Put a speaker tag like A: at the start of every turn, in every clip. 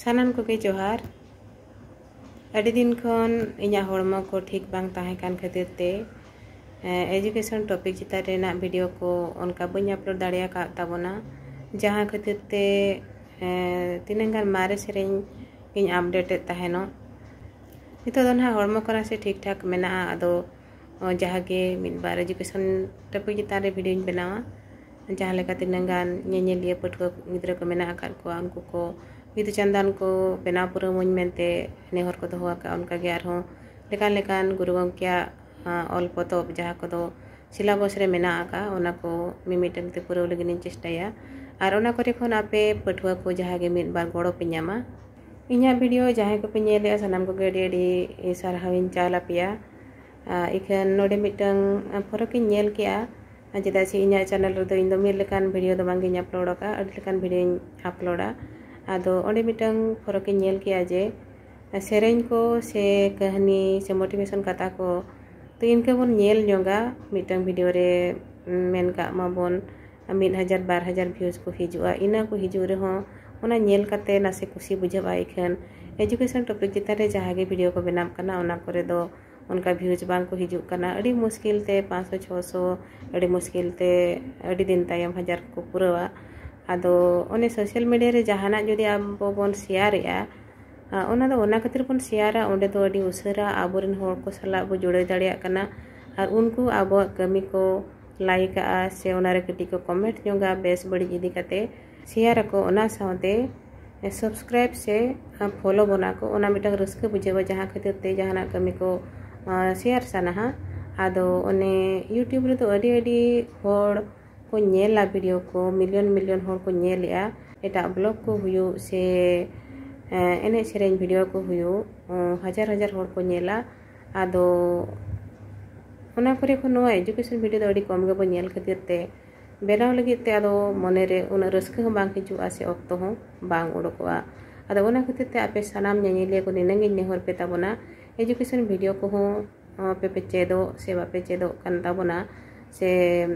A: ᱥᱟᱱᱟᱢ ᱠᱚᱜᱮ ᱡᱚᱦᱟᱨ ᱟᱹᱰᱤ ᱫᱤᱱ ᱠᱷᱚᱱ ᱤᱧᱟᱹᱜ ᱦᱚᱲᱢᱚ ᱠᱚ ᱴᱷᱤᱠ ᱵᱟᱝ एजुकेशन टॉपिक चितार वीडियो को उनका बी अपलोड दाड़ेबना जहाँ खातिर ते तीनगान मारे सेरें आपडेटेड तहनो नितों को से ठीक ठाक मेना अदो जहाँ के मिद बार एजुकेशन टॉपिक चितार वीडियो बनावा ᱡᱟᱦᱟᱸ ᱞᱮᱠᱟ ᱛᱤᱱᱟᱹᱜ ᱜᱟᱱ ᱧᱮᱧᱮᱞᱤᱭᱟᱹ ᱯᱟᱹᱴᱷᱩᱣᱟᱹ ᱜᱤᱫᱽᱨᱟᱹ ᱠᱚ ᱢᱮᱱᱟᱜ ᱟᱠᱟᱫ ᱠᱚᱣᱟ ᱩᱱᱠᱩ ᱠᱚ ᱵᱤᱫᱩ ᱪᱟᱸᱫᱟᱱ ᱠᱚ ᱵᱮᱱᱟᱣ ᱯᱩᱨᱟᱹᱣᱟᱹᱧ ᱢᱮᱱᱛᱮ ᱱᱮᱦᱚᱨ ᱠᱚ ᱫᱚᱦᱚ ᱟᱠᱟᱫᱼᱟ ᱚᱱᱠᱟᱜᱮ ᱟᱨᱦᱚᱸ ᱞᱮᱠᱟᱱ ᱞᱮᱠᱟᱱ ᱜᱩᱨᱩ ᱜᱚᱢᱠᱮᱭᱟᱜ ᱚᱞ ᱯᱚᱛᱚᱵ ᱡᱟᱦᱟᱸ ᱠᱚᱫᱚ ᱥᱤᱞᱟᱵᱟᱥ ᱨᱮ ᱢᱮᱱᱟᱜ ᱟᱠᱟᱫᱼᱟ ᱚᱱᱟ ᱠᱚ ᱢᱤᱢᱤᱫᱴᱟᱝ ᱛᱮ ᱯᱩᱨᱟᱹᱣ ᱞᱟᱹᱜᱤᱫ ᱤᱧ ᱪᱮᱥᱴᱟᱭᱟ ᱟᱨ ᱚᱱᱟ ᱠᱚᱨᱮ ᱠᱷᱚᱱ ᱟᱯᱮ ᱯᱟᱹᱴᱷᱩᱣᱟᱹ ᱠᱚ ᱡᱟᱦᱟᱸ ᱜᱮ ᱢᱤᱫ ᱵᱟᱨ ᱜᱚᱲᱚ ᱯᱮ ᱧᱟᱢᱟ ᱤᱧᱟᱹᱜ ᱵᱷᱤᱰᱤᱭᱳ ᱡᱟᱦᱟᱸᱭ ᱠᱚᱯᱮ ᱧᱮᱞᱮᱜᱼᱟ ᱥᱟᱱᱟᱢ ᱠᱚᱜᱮ ᱟᱹᱰᱤ ᱟᱹᱰᱤ ᱥᱟᱨᱦᱟᱣᱤᱧ ᱪᱟᱞ ᱟᱯᱮᱭᱟ ᱮᱠᱷᱟᱱ ᱱᱚᱰᱮ ᱢᱤᱫᱴᱟᱝ ᱯᱷᱚᱨᱚᱠ ᱤᱧ ᱧᱮᱞ ᱠᱮᱜᱼᱟ चेदा इन चैनल मिलकर भिडियो अपलोडा अटलकान भिडियो अपलोडा अदेटन फरक जे सेन को से कहानी से मोटीभेशन कथा को तो इनकेल मिटन भिडियो मेकबन मिद हजार बार हजार भ्यूज को हजू इना को हजू रेल नासे खुशी बुझे इखान एजुकेशन टपिक चितान जहाँ भिडियो को बनाकर उनका भिउज ᱵᱟᱝ ᱠᱚ ᱦᱤᱡᱩᱜ ᱠᱟᱱᱟ ᱟᱹᱰᱤ ᱢᱩᱥᱠᱤᱞ ᱛᱮ 500 600 ᱟᱹᱰᱤ ᱢᱩᱥᱠᱤᱞ ᱛᱮ ᱟᱹᱰᱤ ᱫᱤᱱ ᱛᱟᱭᱚᱢ ᱦᱟᱡᱟᱨ ᱠᱚ ᱯᱩᱨᱟᱹᱣᱟ ᱟᱫᱚ ᱚᱱᱮ ᱥᱳᱥᱟᱞ ᱢᱤᱰᱤᱭᱟ ᱨᱮ ᱡᱟᱦᱟᱱᱟᱜ ᱡᱩᱫᱤ ᱟᱵᱚ ᱵᱚᱱ ᱥᱮᱭᱟᱨᱮᱜᱼᱟ ᱚᱱᱟ ᱫᱚ ᱚᱱᱟ ᱠᱷᱟᱹᱛᱤᱨ ᱵᱚᱱ ᱥᱮᱭᱟᱨᱟ ᱚᱸᱰᱮ ᱫᱚ ᱟᱹᱰᱤ ᱩᱥᱟᱹᱨᱟ ᱟᱵᱚᱨᱮᱱ ᱦᱚᱲ ᱠᱚ ᱥᱟᱞᱟᱜ ᱵᱚ ᱡᱩᱲᱟᱹᱣ ᱫᱟᱲᱮᱭᱟᱜ ᱠᱟᱱᱟ ᱟᱨ ᱩᱱᱠᱩ ᱟᱵᱚᱣᱟᱜ ᱠᱟᱹᱢᱤ ᱠᱚ ᱞᱟᱭᱤᱠᱟᱜᱼᱟ ᱥᱮ ᱚᱱᱟᱨᱮ ᱠᱟᱹᱴᱤᱡ ᱠᱚ ᱠᱚᱢᱮᱱᱴ ᱧᱚᱜᱟ ᱵᱮᱥ ᱵᱟᱹᱲᱤᱡ ᱤᱫᱤ ᱠᱟᱛᱮ ᱥᱮᱭᱟᱨᱟᱠᱚ ᱚᱱᱟ ᱥᱟᱶᱛᱮ ᱥᱟᱵᱥᱠᱨᱟᱭᱤᱵ ᱥᱮ ᱯᱷᱚᱞᱳ ᱵᱚᱱᱟ ᱠᱚ ᱚᱱᱟ ᱢᱤᱫᱴᱟᱝ ᱨᱟᱹᱥᱠᱟᱹ ᱵᱩᱡᱷᱟᱹᱣᱟ ᱡᱟᱦᱟᱸ ᱠᱷᱟᱹᱛᱤᱨ ᱛᱮ ᱡᱟᱦᱟᱱᱟᱜ ᱠᱟᱹᱢᱤ ᱠᱚ ᱥᱮᱭᱟᱨ ᱥᱟᱱᱟᱦᱟ ᱟᱫᱚ ᱚᱱᱮ ᱤᱭᱩᱴᱤᱭᱩᱵᱽ ᱨᱮᱫᱚ ᱟᱹᱰᱤ ᱟᱹᱰᱤ ᱦᱚᱲ ᱠᱚ ᱧᱮᱞᱟ ᱵᱷᱤᱰᱤᱭᱳ ᱠᱚ ᱢᱤᱞᱤᱭᱚᱱ ᱢᱤᱞᱤᱭᱚᱱ ᱦᱚᱲ ᱠᱚ ᱧᱮᱞᱮᱜᱼᱟ ᱮᱴᱟᱜ ᱵᱞᱚᱜ ᱠᱚ ᱦᱩᱭᱩᱜ ᱥᱮ ᱮᱱᱮᱡ ᱥᱮᱨᱮᱧ ᱵᱷᱤᱰᱤᱭᱳ ᱠᱚ ᱦᱩᱭᱩᱜ ᱦᱟᱡᱟᱨ ᱦᱟᱡᱟᱨ ᱦᱚᱲ ᱠᱚ ᱧᱮᱞᱟ ᱟᱫᱚ ᱚᱱᱟ ᱠᱚᱨᱮ ᱠᱷᱚᱱ ᱱᱚᱣᱟ ᱮᱰᱩᱠᱮᱥᱚᱱ ᱵᱷᱤᱰᱤᱭᱳ ᱫᱚ ᱟᱹᱰᱤ ᱠᱚᱢ ᱜᱮᱵᱚᱱ ᱧᱮᱞ ᱠᱷᱟᱹᱛᱤᱨ ᱛᱮ ᱵᱮᱱᱟᱣ ᱞᱟᱹᱜᱤᱫ ᱛᱮ ᱟᱫᱚ ᱢᱚᱱᱮᱨᱮ ᱩᱱᱟᱹᱜ ᱨᱟᱹᱥᱠᱟᱹ ᱦᱚᱸ ᱵᱟᱝ ᱦᱤᱡᱩᱜᱼᱟ ᱥᱮ ᱚᱠᱛᱚ ᱦᱚᱸ ᱵᱟᱝ ᱩᱰᱩᱠᱚᱜᱼᱟ ᱟᱫᱚ ᱚᱱᱟ ᱠᱷᱟᱹᱛᱤᱨ ᱛᱮ ᱟᱯᱮ ᱥᱟᱱᱟᱢ ᱧᱮᱧᱮᱞᱤᱭᱟᱹ ᱠᱚ ᱱᱤᱱᱟᱹᱜ ᱜᱤᱧ ᱱᱮᱦᱚᱨ ᱯᱮ ᱛᱟᱵᱚᱱᱟ ᱮᱰᱩᱠᱮᱥᱚᱱ ᱵᱷᱤᱰᱤᱭᱳ ᱠᱚᱦᱚᱸ ᱟᱯᱮᱯᱮ ᱪᱮᱫᱚᱜ ᱥᱮ ᱵᱟᱯᱮ ᱪᱮᱫᱚᱜ ᱠᱟᱱ ᱛᱟᱵᱚᱱᱟ ᱥᱮ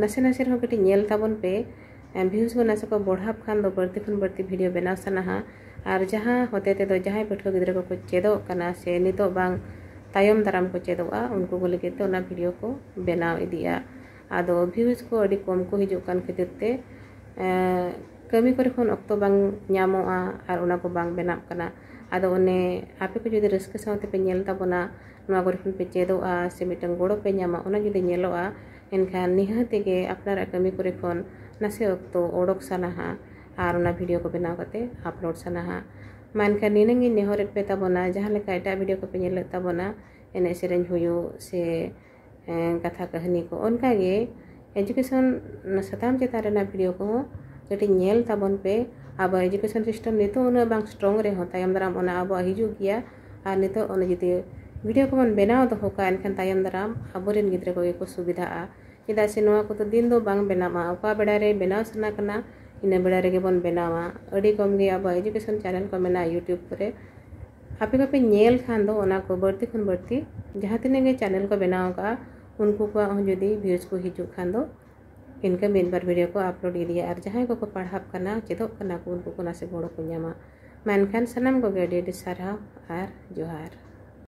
A: ᱱᱟᱥᱮ ᱱᱟᱥᱮ ᱨᱮᱦᱚᱸ ᱠᱟᱹᱴᱤᱡ ᱧᱮᱞ ᱛᱟᱵᱚᱱ ᱯᱮ ᱵᱷᱤᱭᱩᱡᱽ ᱠᱚ ᱱᱟᱥᱮ ᱠᱚ ᱵᱚᱲᱦᱟᱵ ᱠᱷᱟᱱ ᱫᱚ ᱵᱟᱹᱲᱛᱤ ᱠᱷᱚᱱ ᱵᱟᱹᱲᱛᱤ ᱵᱷᱤᱰᱤᱭᱳ ᱵᱮᱱᱟᱣ ᱥᱟᱱᱟᱦᱟ ᱟᱨ ᱡᱟᱦᱟᱸ ᱦᱚᱛᱮ ᱛᱮᱫᱚ ᱡᱟᱦᱟᱸᱭ ᱯᱟᱹᱴᱷᱩᱣᱟᱹ ᱜᱤᱫᱽᱨᱟᱹ ᱠᱚᱠᱚ ᱪᱮᱫᱚᱜ ᱠᱟᱱᱟ ᱥᱮ ᱱᱤᱛᱚᱜ ᱵᱟᱝ ᱛᱟᱭᱚᱢ ᱫᱟᱨᱟᱢ ᱠᱚ ᱪᱮᱫᱚᱜᱼᱟ ᱩᱱᱠᱩ ᱠᱚ ᱞᱟᱹᱜᱤᱫ ᱛᱮ ᱚᱱᱟ ᱵᱷᱤᱰᱤᱭᱳ ᱠᱚ ᱵᱮᱱᱟᱣ ᱤᱫᱤᱜᱼᱟ ᱟᱫᱚ ᱵᱷᱤᱭᱩᱡᱽ ᱠᱚ ᱟᱹᱰᱤ ᱠᱚᱢ ᱠᱚ ᱦᱤᱡᱩᱜ ᱠᱟᱱ ᱠᱷᱟᱹᱛᱤᱨ ᱛᱮ ᱠᱟᱹᱢᱤ ᱠᱚᱨᱮ ᱠᱷᱚᱱ ᱚᱠᱛᱚ ᱵᱟᱝ ᱧᱟᱢᱚᱜᱼᱟ ᱟᱨ ᱚᱱᱟ ᱠᱚ ᱵᱟᱝ ᱵᱮᱱᱟᱜ ᱠᱟᱱᱟ अद उन्हें आपे को जुदी रस्क सावते चेद मिट्ट गोड़ो पे जुदी इनखान निहतिगे अपनारा कमी को नसे वक्त ओडक सना और भिडियो को बनाव करते अपलोड सना मानखान निनागे नहरत पे ताबना जहाँ एट भिडियो को ताबना एन से हुयु कथा कहानी को उनका एजुकेशन सताम चितान भिडियो को कटी नल पे अब एजुकेशन सिस्टम नित स्ट्रॉ रहे तम दाम अब हजूगे और नित जुदी वीडियो को बनाव दोका एनखान तम दाम अब गिद्रे को सुविधा चेदा से ना तो दिन बना बनावा बेड़े बनाव सेना इन बेड़े बन बनावा अभी कम अब एजुकेशन चैनल को मेना यूट्यूब आपे कपे नल खाना बढ़ती खुन बढ़ती जहाँ तीन चैनल को बनाव का उनको जुदी भ्यूज को हजू खान ᱤᱱᱠᱟᱹ ᱢᱤᱫ ᱵᱟᱨ ᱵᱷᱤᱰᱤᱭᱳ ᱠᱚ ᱟᱯᱞᱳᱰ ᱤᱫᱤᱭᱟ ᱟᱨ ᱡᱟᱦᱟᱸᱭ ᱠᱚᱠᱚ ᱯᱟᱲᱦᱟᱜ ᱠᱟᱱᱟ ᱪᱮᱫᱚᱜ ᱠᱟᱱᱟ ᱠᱚ ᱩᱱᱠᱩ ᱠᱚ ᱱᱟᱥᱮ ᱜᱚᱲᱚ ᱠᱚ ᱧᱟᱢᱟ ᱢᱮᱱᱠᱷᱟᱱ ᱥᱟᱱᱟᱢ ᱠᱚᱜᱮ ᱟᱹᱰᱤ ᱟᱹᱰᱤ ᱥᱟᱨᱦᱟᱣ ᱟᱨ ᱡᱚᱦᱟᱨ